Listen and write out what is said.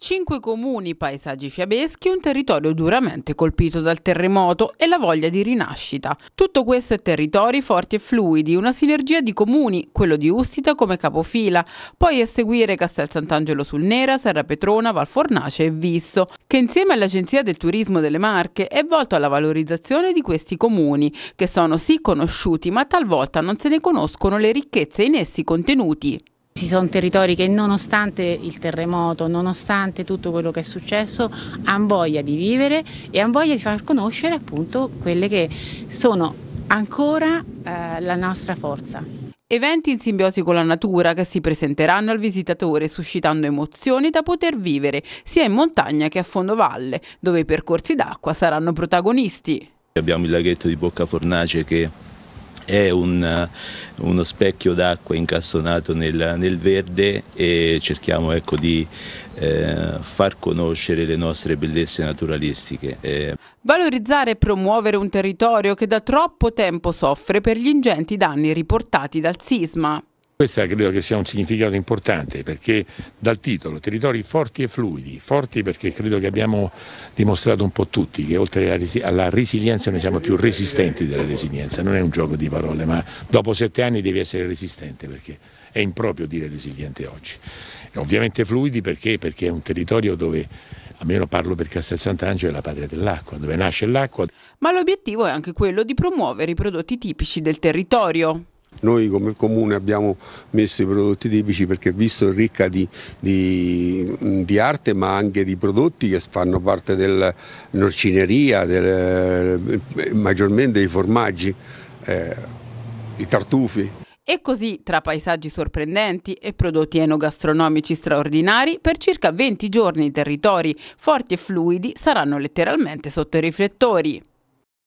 Cinque comuni, paesaggi fiabeschi, un territorio duramente colpito dal terremoto e la voglia di rinascita. Tutto questo è territori forti e fluidi, una sinergia di comuni, quello di Ustita come capofila, poi a seguire Castel Sant'Angelo sul Nera, Serra Petrona, Valfornace e Visso, che insieme all'Agenzia del Turismo delle Marche è volto alla valorizzazione di questi comuni, che sono sì conosciuti ma talvolta non se ne conoscono le ricchezze in essi contenuti. Ci sono territori che nonostante il terremoto, nonostante tutto quello che è successo, hanno voglia di vivere e hanno voglia di far conoscere appunto quelle che sono ancora eh, la nostra forza. Eventi in simbiosi con la natura che si presenteranno al visitatore suscitando emozioni da poter vivere sia in montagna che a fondovalle, dove i percorsi d'acqua saranno protagonisti. Abbiamo il laghetto di Bocca Fornace che è un, eh, uno specchio d'acqua incastonato nel, nel, verde e cerchiamo ecco, di eh, far conoscere le nostre bellezze naturalistiche. Eh. Valorizzare e promuovere un territorio che da troppo tempo soffre per gli ingenti danni riportati dal sisma. Questo credo che sia un significato importante perché dal titolo territori forti e fluidi, forti perché credo che abbiamo dimostrato un po' tutti che oltre alla, resi alla resilienza noi siamo più resistenti della resilienza, non è un gioco di parole, ma dopo sette anni devi essere resistente perché è improprio dire resiliente oggi. E ovviamente fluidi perché? Perché è un territorio dove almeno parlo per Castel Sant'Angelo, è la patria dell'acqua, dove nasce l'acqua. Ma l'obiettivo è anche quello di promuovere i prodotti tipici del territorio. Noi come comune abbiamo messo i prodotti tipici perché visto ricca di, di, di arte ma anche di prodotti che fanno parte della norcineria, del, maggiormente dei formaggi, eh, i tartufi. E così, tra paesaggi sorprendenti e prodotti enogastronomici straordinari, per circa 20 giorni i territori forti e fluidi saranno letteralmente sotto i riflettori.